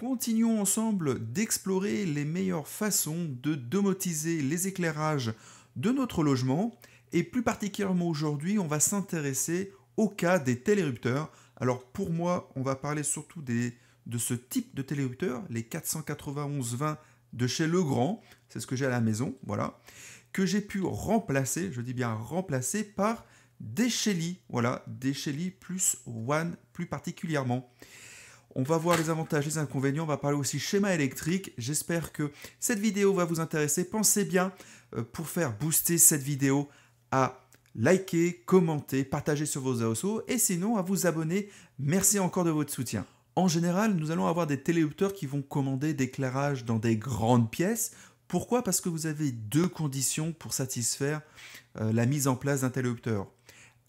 Continuons ensemble d'explorer les meilleures façons de domotiser les éclairages de notre logement et plus particulièrement aujourd'hui on va s'intéresser au cas des télérupteurs. Alors pour moi on va parler surtout des, de ce type de télérupteur, les 491-20 de chez Legrand, c'est ce que j'ai à la maison, voilà, que j'ai pu remplacer, je dis bien remplacer par des Shelly, voilà, des Shelly plus One plus particulièrement. On va voir les avantages, les inconvénients, on va parler aussi schéma électrique. J'espère que cette vidéo va vous intéresser. Pensez bien euh, pour faire booster cette vidéo à liker, commenter, partager sur vos réseaux et sinon à vous abonner. Merci encore de votre soutien. En général, nous allons avoir des téléopteurs qui vont commander d'éclairage dans des grandes pièces. Pourquoi Parce que vous avez deux conditions pour satisfaire euh, la mise en place d'un téléopteur.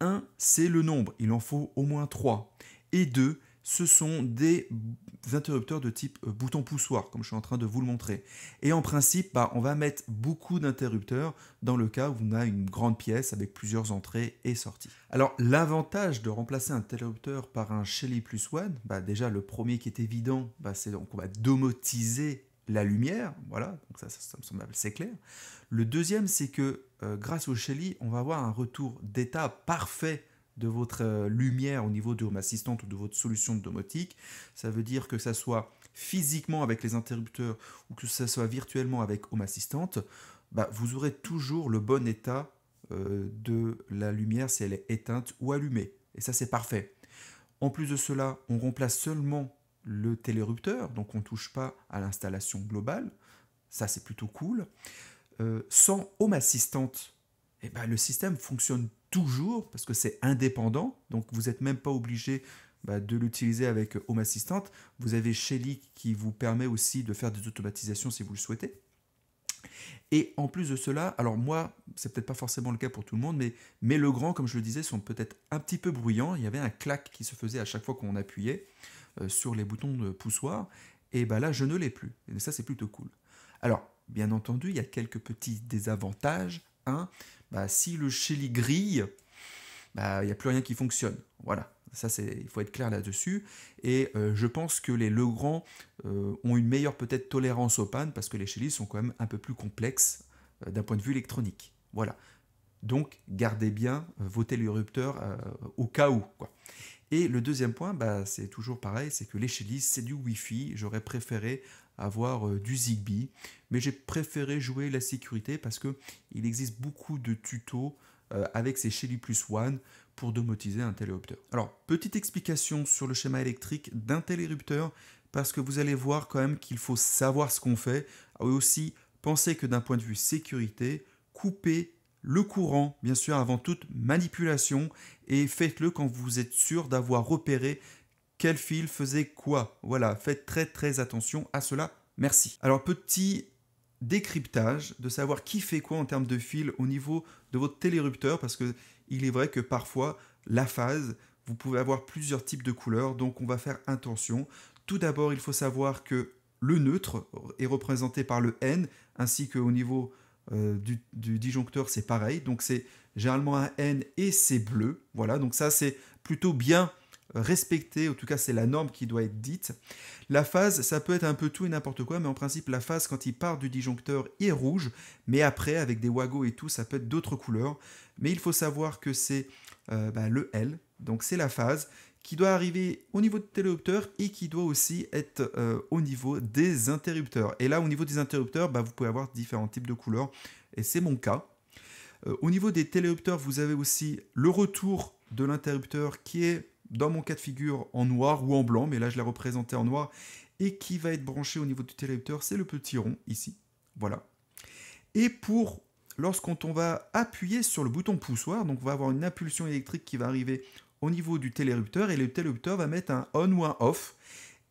Un, c'est le nombre, il en faut au moins trois. Et deux, ce sont des interrupteurs de type euh, bouton poussoir, comme je suis en train de vous le montrer. Et en principe, bah, on va mettre beaucoup d'interrupteurs dans le cas où on a une grande pièce avec plusieurs entrées et sorties. Alors l'avantage de remplacer un interrupteur par un Shelly plus One, bah, déjà le premier qui est évident, bah, c'est qu'on va domotiser la lumière, voilà, ça, ça, me semble c'est clair. Le deuxième, c'est que euh, grâce au Shelly, on va avoir un retour d'état parfait de votre euh, lumière au niveau de Home Assistant ou de votre solution de domotique. Ça veut dire que ça soit physiquement avec les interrupteurs ou que ça soit virtuellement avec Home Assistant, bah, vous aurez toujours le bon état euh, de la lumière si elle est éteinte ou allumée. Et ça, c'est parfait. En plus de cela, on remplace seulement le télérupteur, donc on ne touche pas à l'installation globale. Ça, c'est plutôt cool. Euh, sans Home Assistant, eh ben, le système fonctionne toujours parce que c'est indépendant. Donc vous n'êtes même pas obligé bah, de l'utiliser avec euh, Home Assistant. Vous avez Shelly qui vous permet aussi de faire des automatisations si vous le souhaitez. Et en plus de cela, alors moi, c'est peut-être pas forcément le cas pour tout le monde, mais, mes le grand, comme je le disais, sont peut-être un petit peu bruyants. Il y avait un clac qui se faisait à chaque fois qu'on appuyait euh, sur les boutons de poussoir. Et bah là, je ne l'ai plus. Et ça, c'est plutôt cool. Alors, bien entendu, il y a quelques petits désavantages 1, hein, bah, si le shelly grille, bah, il n'y a plus rien qui fonctionne. Voilà, ça c'est, il faut être clair là-dessus. Et euh, je pense que les Legrand euh, ont une meilleure peut-être tolérance aux pannes parce que les chélies sont quand même un peu plus complexes euh, d'un point de vue électronique. Voilà. Donc gardez bien vos télérupteurs au cas où. Et le deuxième point, bah, c'est toujours pareil, c'est que les chélies, c'est du Wi-Fi. J'aurais préféré avoir euh, du Zigbee. Mais j'ai préféré jouer la sécurité parce que il existe beaucoup de tutos euh, avec ces Shelly Plus One pour domotiser un télérupteur. Alors, petite explication sur le schéma électrique d'un télérupteur, parce que vous allez voir quand même qu'il faut savoir ce qu'on fait. Et ah aussi, penser que d'un point de vue sécurité, coupez le courant, bien sûr, avant toute manipulation, et faites-le quand vous êtes sûr d'avoir repéré quel fil faisait quoi. Voilà, faites très très attention à cela. Merci. Alors petit décryptage de savoir qui fait quoi en termes de fil au niveau de votre télérupteur parce que il est vrai que parfois la phase vous pouvez avoir plusieurs types de couleurs donc on va faire attention. Tout d'abord il faut savoir que le neutre est représenté par le N ainsi qu'au niveau euh, du, disjoncteur c'est pareil donc c'est généralement un N et c'est bleu voilà donc ça c'est plutôt bien respecter en tout cas c'est la norme qui doit être dite. La phase, ça peut être un peu tout et n'importe quoi, mais en principe la phase quand il part du disjoncteur est rouge, mais après avec des wagos et tout, ça peut être d'autres couleurs. Mais il faut savoir que c'est euh, ben, le L, donc c'est la phase qui doit arriver au niveau du téléopteur et qui doit aussi être euh, au niveau des interrupteurs. Et là, au niveau des interrupteurs, ben, vous pouvez avoir différents types de couleurs, et c'est mon cas. Euh, au niveau des télérupteurs, vous avez aussi le retour de l'interrupteur qui est dans mon cas de figure en noir ou en blanc, mais là je l'ai représenté en noir, et qui va être branché au niveau du télérupteur, c'est le petit rond ici. Voilà. Et pour lorsqu'on va appuyer sur le bouton poussoir, donc on va avoir une impulsion électrique qui va arriver au niveau du télérupteur et le télérupteur va mettre un on ou un off.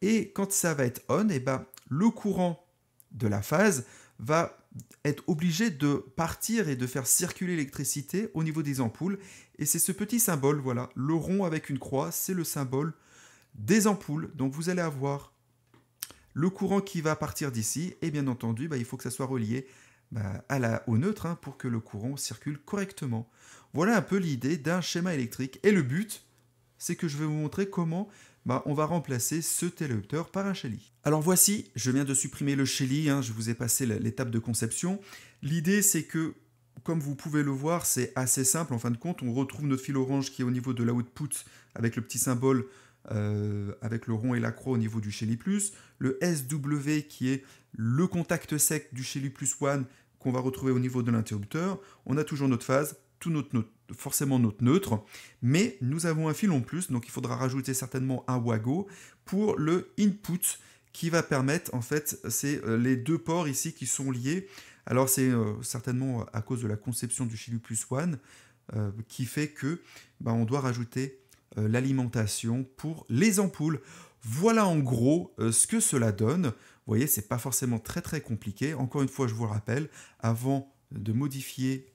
Et quand ça va être on, et eh ben, le courant de la phase va être obligé de partir et de faire circuler l'électricité au niveau des ampoules. Et c'est ce petit symbole, voilà, le rond avec une croix, c'est le symbole des ampoules. Donc vous allez avoir le courant qui va partir d'ici, et bien entendu, bah, il faut que ça soit relié bah, à la, au neutre hein, pour que le courant circule correctement. Voilà un peu l'idée d'un schéma électrique. Et le but, c'est que je vais vous montrer comment bah, on va remplacer ce téléopteur par un Shelly. Alors voici, je viens de supprimer le Shelly, hein, je vous ai passé l'étape de conception. L'idée c'est que, comme vous pouvez le voir, c'est assez simple en fin de compte, on retrouve notre fil orange qui est au niveau de l'output avec le petit symbole euh, avec le rond et la croix au niveau du Shelly+, le SW qui est le contact sec du Shelly+, One qu'on va retrouver au niveau de l'interrupteur, on a toujours notre phase, tout notre, note forcément notre neutre, mais nous avons un fil en plus, donc il faudra rajouter certainement un WAGO pour le input qui va permettre, en fait, c'est euh, les deux ports ici qui sont liés. Alors c'est euh, certainement à cause de la conception du Chilu Plus One euh, qui fait que ben, on doit rajouter l'alimentation pour les ampoules. Voilà en gros ce que cela donne. Vous voyez, c'est pas forcément très très compliqué. Encore une fois, je vous le rappelle, avant de modifier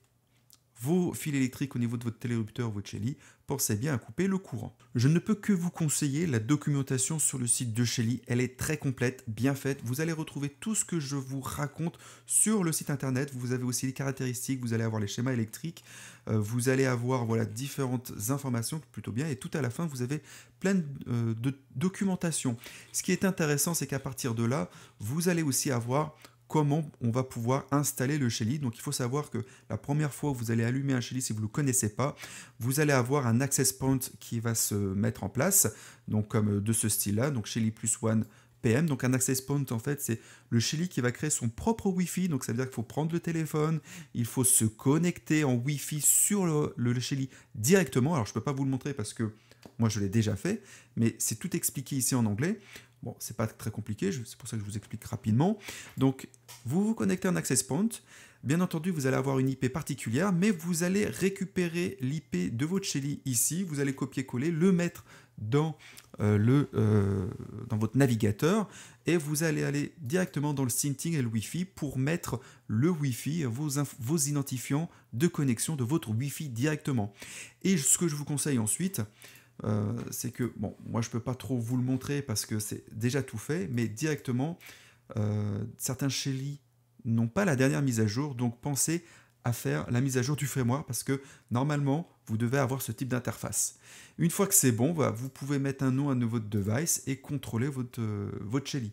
vos fils électriques au niveau de votre télérupteur votre Shelly, pensez bien à couper le courant. Je ne peux que vous conseiller la documentation sur le site de Shelly, elle est très complète, bien faite, vous allez retrouver tout ce que je vous raconte sur le site internet, vous avez aussi les caractéristiques, vous allez avoir les schémas électriques, euh, vous allez avoir voilà, différentes informations plutôt bien, et tout à la fin vous avez plein de euh, documentation. Ce qui est intéressant, c'est qu'à partir de là, vous allez aussi avoir comment on va pouvoir installer le Shelly. Donc il faut savoir que la première fois que vous allez allumer un Shelly, si vous ne le connaissez pas, vous allez avoir un access point qui va se mettre en place, donc comme euh, de ce style-là, donc Shelly plus one PM. Donc un access point en fait c'est le Shelly qui va créer son propre Wi-Fi, donc ça veut dire qu'il faut prendre le téléphone, il faut se connecter en Wi-Fi sur le, Shelly directement. Alors je ne peux pas vous le montrer parce que moi je l'ai déjà fait, mais c'est tout expliqué ici en anglais. Bon, c'est pas très compliqué, c'est pour ça que je vous explique rapidement. Donc, vous vous connectez en access point. Bien entendu, vous allez avoir une IP particulière, mais vous allez récupérer l'IP de votre Shelly ici. Vous allez copier-coller, le mettre dans, euh, le, euh, dans votre navigateur et vous allez aller directement dans le Synting et le Wi-Fi pour mettre le Wi-Fi, vos, vos identifiants de connexion de votre Wi-Fi directement. Et ce que je vous conseille ensuite, euh, c'est que, bon, moi je peux pas trop vous le montrer parce que c'est déjà tout fait, mais directement, euh, certains Shelly n'ont pas la dernière mise à jour, donc pensez à faire la mise à jour du framework parce que normalement, vous devez avoir ce type d'interface. Une fois que c'est bon, vous pouvez mettre un nom à votre device et contrôler votre, euh, votre Shelly.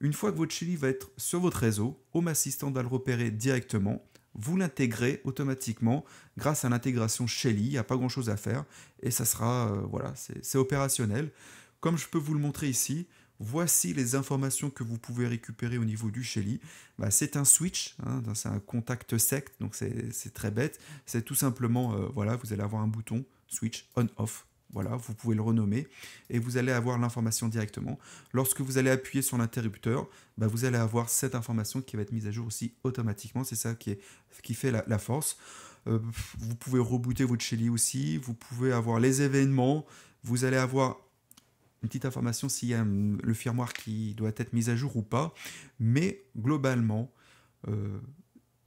Une fois que votre Shelly va être sur votre réseau, Home Assistant va le repérer directement vous l'intégrez automatiquement grâce à l'intégration Shelly, il n'y a pas grand chose à faire, et ça sera, euh, voilà, c'est opérationnel. Comme je peux vous le montrer ici, voici les informations que vous pouvez récupérer au niveau du Shelly. Bah, c'est un switch, hein, c'est un contact sec, donc c'est très bête, c'est tout simplement, euh, voilà, vous allez avoir un bouton switch on-off, voilà, vous pouvez le renommer et vous allez avoir l'information directement. Lorsque vous allez appuyer sur l'interrupteur, bah, vous allez avoir cette information qui va être mise à jour aussi automatiquement. C'est ça qui, est, qui fait la, force. Euh, vous pouvez rebooter votre Shelly aussi. Vous pouvez avoir les événements. Vous allez avoir une petite information s'il y a hum, le firmware qui doit être mis à jour ou pas. Mais globalement, euh,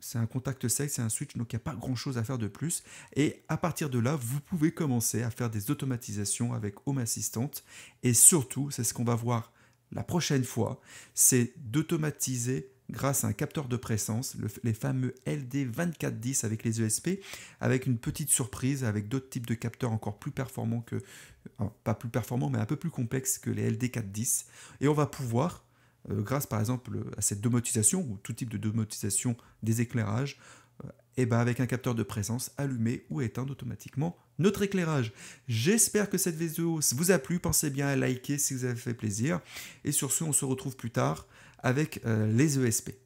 c'est un contact sec, c'est un switch, donc il n'y a pas grand-chose à faire de plus. Et à partir de là, vous pouvez commencer à faire des automatisations avec Home Assistant. Et surtout, c'est ce qu'on va voir la prochaine fois, c'est d'automatiser grâce à un capteur de présence, les fameux LD2410 avec les ESP, avec une petite surprise, avec d'autres types de capteurs encore plus performants que, pas plus performants, mais un peu plus complexes que les LD410. Et on va pouvoir euh, grâce par exemple à cette domotisation ou tout type de domotisation des éclairages, et euh, eh ben avec un capteur de présence allumé ou éteint automatiquement notre éclairage. J'espère que cette vidéo vous a plu, pensez bien à liker si vous avez fait plaisir, et sur ce on se retrouve plus tard avec euh, les ESP.